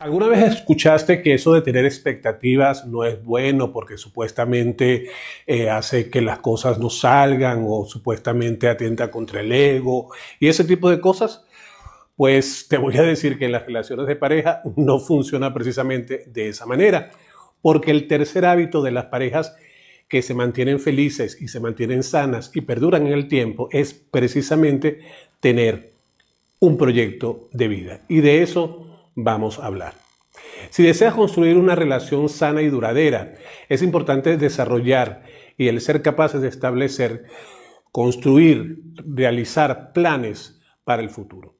¿Alguna vez escuchaste que eso de tener expectativas no es bueno porque supuestamente eh, hace que las cosas no salgan o supuestamente atenta contra el ego y ese tipo de cosas? Pues te voy a decir que en las relaciones de pareja no funciona precisamente de esa manera, porque el tercer hábito de las parejas que se mantienen felices y se mantienen sanas y perduran en el tiempo es precisamente tener un proyecto de vida. Y de eso vamos a hablar. Si deseas construir una relación sana y duradera, es importante desarrollar y el ser capaces de establecer, construir, realizar planes para el futuro.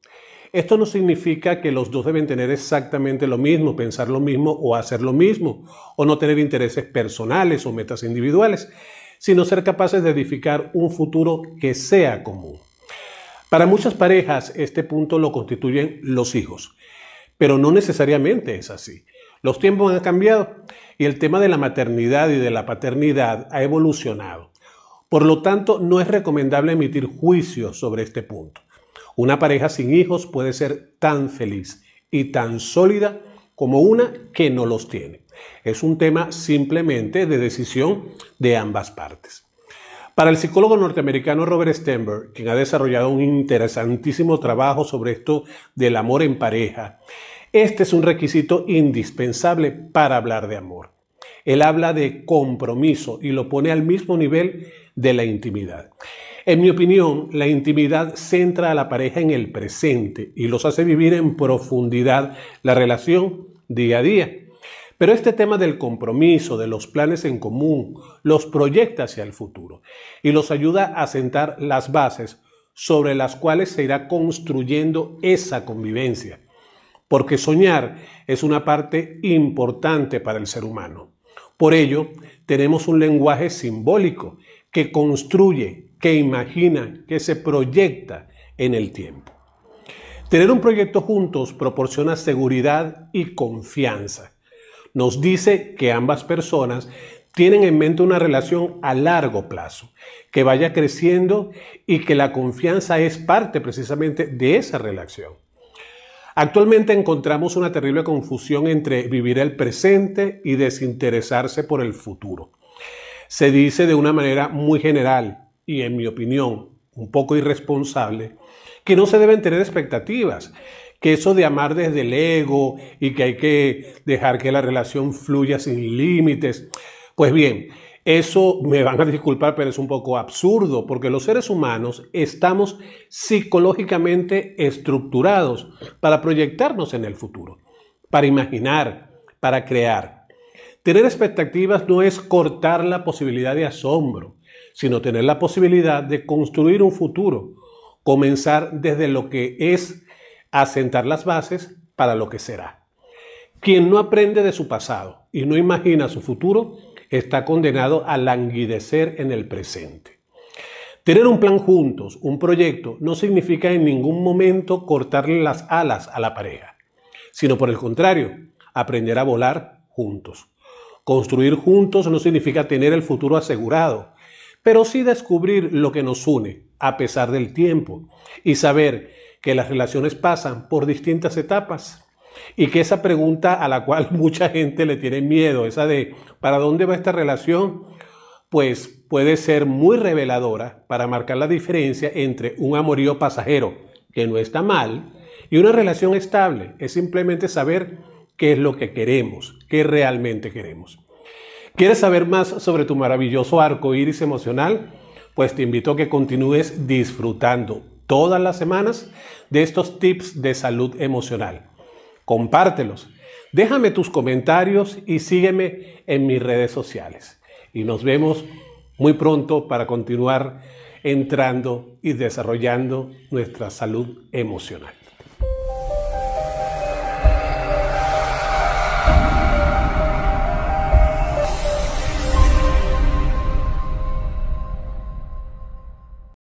Esto no significa que los dos deben tener exactamente lo mismo, pensar lo mismo o hacer lo mismo, o no tener intereses personales o metas individuales, sino ser capaces de edificar un futuro que sea común. Para muchas parejas este punto lo constituyen los hijos pero no necesariamente es así. Los tiempos han cambiado y el tema de la maternidad y de la paternidad ha evolucionado. Por lo tanto, no es recomendable emitir juicios sobre este punto. Una pareja sin hijos puede ser tan feliz y tan sólida como una que no los tiene. Es un tema simplemente de decisión de ambas partes. Para el psicólogo norteamericano Robert Stenberg, quien ha desarrollado un interesantísimo trabajo sobre esto del amor en pareja, este es un requisito indispensable para hablar de amor. Él habla de compromiso y lo pone al mismo nivel de la intimidad. En mi opinión, la intimidad centra a la pareja en el presente y los hace vivir en profundidad la relación día a día. Pero este tema del compromiso, de los planes en común, los proyecta hacia el futuro y los ayuda a sentar las bases sobre las cuales se irá construyendo esa convivencia. Porque soñar es una parte importante para el ser humano. Por ello, tenemos un lenguaje simbólico que construye, que imagina, que se proyecta en el tiempo. Tener un proyecto juntos proporciona seguridad y confianza nos dice que ambas personas tienen en mente una relación a largo plazo, que vaya creciendo y que la confianza es parte precisamente de esa relación. Actualmente encontramos una terrible confusión entre vivir el presente y desinteresarse por el futuro. Se dice de una manera muy general y en mi opinión un poco irresponsable, que no se deben tener expectativas, que eso de amar desde el ego y que hay que dejar que la relación fluya sin límites. Pues bien, eso me van a disculpar, pero es un poco absurdo, porque los seres humanos estamos psicológicamente estructurados para proyectarnos en el futuro, para imaginar, para crear. Tener expectativas no es cortar la posibilidad de asombro, sino tener la posibilidad de construir un futuro, comenzar desde lo que es, asentar las bases para lo que será. Quien no aprende de su pasado y no imagina su futuro está condenado a languidecer en el presente. Tener un plan juntos, un proyecto, no significa en ningún momento cortarle las alas a la pareja, sino por el contrario, aprender a volar juntos. Construir juntos no significa tener el futuro asegurado, pero sí descubrir lo que nos une a pesar del tiempo y saber que las relaciones pasan por distintas etapas y que esa pregunta a la cual mucha gente le tiene miedo, esa de ¿para dónde va esta relación? pues puede ser muy reveladora para marcar la diferencia entre un amorío pasajero, que no está mal, y una relación estable. Es simplemente saber qué es lo que queremos, qué realmente queremos. ¿Quieres saber más sobre tu maravilloso arco iris emocional? Pues te invito a que continúes disfrutando todas las semanas de estos tips de salud emocional. Compártelos, déjame tus comentarios y sígueme en mis redes sociales. Y nos vemos muy pronto para continuar entrando y desarrollando nuestra salud emocional.